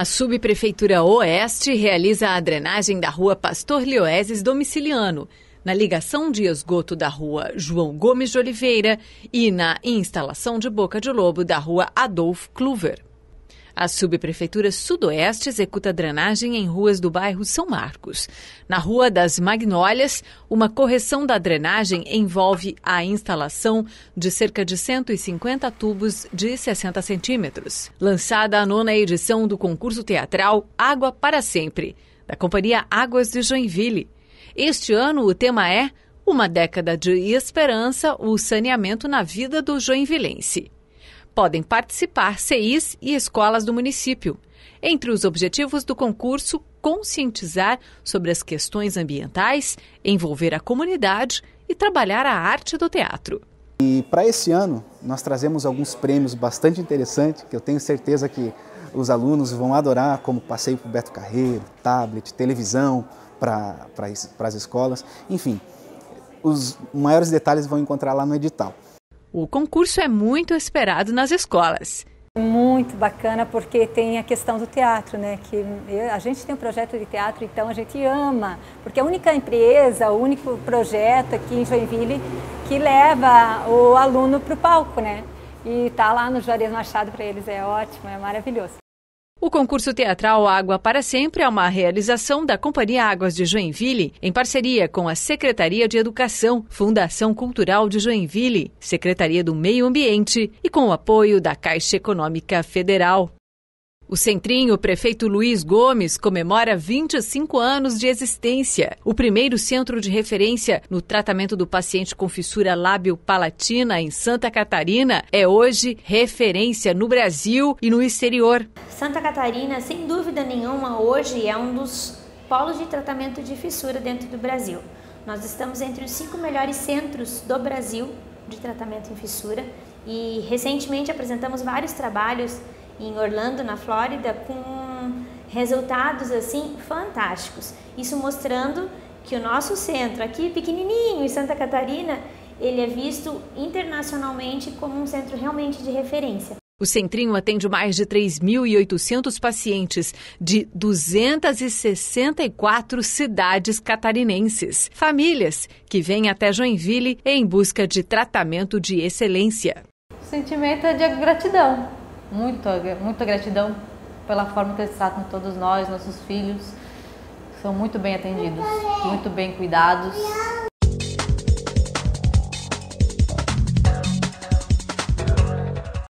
A subprefeitura Oeste realiza a drenagem da rua Pastor Lioeses Domiciliano, na ligação de esgoto da rua João Gomes de Oliveira e na instalação de boca de lobo da rua Adolf Kluver. A Subprefeitura Sudoeste executa drenagem em ruas do bairro São Marcos. Na Rua das Magnólias, uma correção da drenagem envolve a instalação de cerca de 150 tubos de 60 centímetros. Lançada a nona edição do concurso teatral Água para Sempre, da Companhia Águas de Joinville. Este ano o tema é Uma década de esperança, o saneamento na vida do joinvilense podem participar Cis e escolas do município. Entre os objetivos do concurso, conscientizar sobre as questões ambientais, envolver a comunidade e trabalhar a arte do teatro. E para esse ano, nós trazemos alguns prêmios bastante interessantes, que eu tenho certeza que os alunos vão adorar, como passeio para o Beto Carreiro, tablet, televisão para as escolas, enfim. Os maiores detalhes vão encontrar lá no edital. O concurso é muito esperado nas escolas. Muito bacana porque tem a questão do teatro, né? Que a gente tem um projeto de teatro, então a gente ama, porque é a única empresa, o único projeto aqui em Joinville que leva o aluno para o palco, né? E tá lá no Juarez Machado para eles é ótimo, é maravilhoso. O concurso teatral Água para Sempre é uma realização da Companhia Águas de Joinville, em parceria com a Secretaria de Educação, Fundação Cultural de Joinville, Secretaria do Meio Ambiente e com o apoio da Caixa Econômica Federal. O Centrinho Prefeito Luiz Gomes comemora 25 anos de existência. O primeiro centro de referência no tratamento do paciente com fissura lábio-palatina em Santa Catarina é hoje referência no Brasil e no exterior. Santa Catarina, sem dúvida nenhuma, hoje é um dos polos de tratamento de fissura dentro do Brasil. Nós estamos entre os cinco melhores centros do Brasil de tratamento em fissura e recentemente apresentamos vários trabalhos em Orlando, na Flórida, com resultados assim fantásticos. Isso mostrando que o nosso centro aqui, pequenininho, em Santa Catarina, ele é visto internacionalmente como um centro realmente de referência. O centrinho atende mais de 3.800 pacientes de 264 cidades catarinenses. Famílias que vêm até Joinville em busca de tratamento de excelência. O sentimento é de gratidão muita, muita gratidão pela forma que eles tratam todos nós, nossos filhos, são muito bem atendidos, muito bem cuidados.